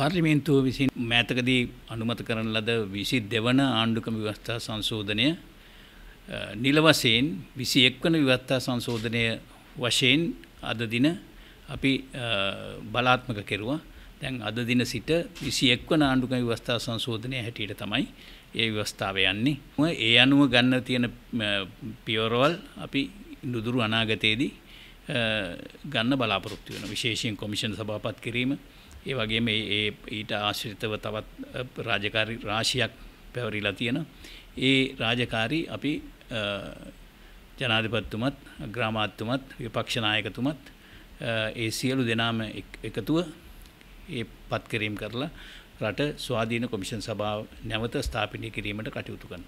පාර්ලිමේන්තුව විසින් මෑතකදී අනුමත කරන ලද විසි දෙවන ආණ්ඩුකම ව්‍යවස්ථා සංශෝධනය නිල වශයෙන් විසි එක්වන විවත්තා සංශෝධනය වශයෙන් අද දින අපි බලාත්මක කෙරුවා දැන් අද දින සිට විසි එක්වන ආණ්ඩුකම ව්‍යවස්ථා සංශෝධනය හැටියට තමයි ඒ ව්‍යවස්ථාව යන්නේ. ඒ අනුව ගන්න තියෙන පියවරවල් අපි නුදුරු අනාගතයේදී ගන්න බලාපොරොත්තු වෙන විශේෂයෙන් කොමිෂන් සභාපත් කිරීම ඒ වගේ මේ ඒ ඊට ආශ්‍රිතව තවත් රාජකාරි රාශියක් පැවරිලා තියෙන ඒ රාජකාරී අපි ජනාධිපත්තුමත් ග්‍රාමාත්තුමත් විපක්ෂනායකතුමත් ඒ සියලු දෙනාම එකතුව ඒ පත්කිරීම් කරලා රට ස්වාධීන කොමිෂන් සභාව නැවත ස්ථාපිනය කිරීමට කටයුතු කරන්න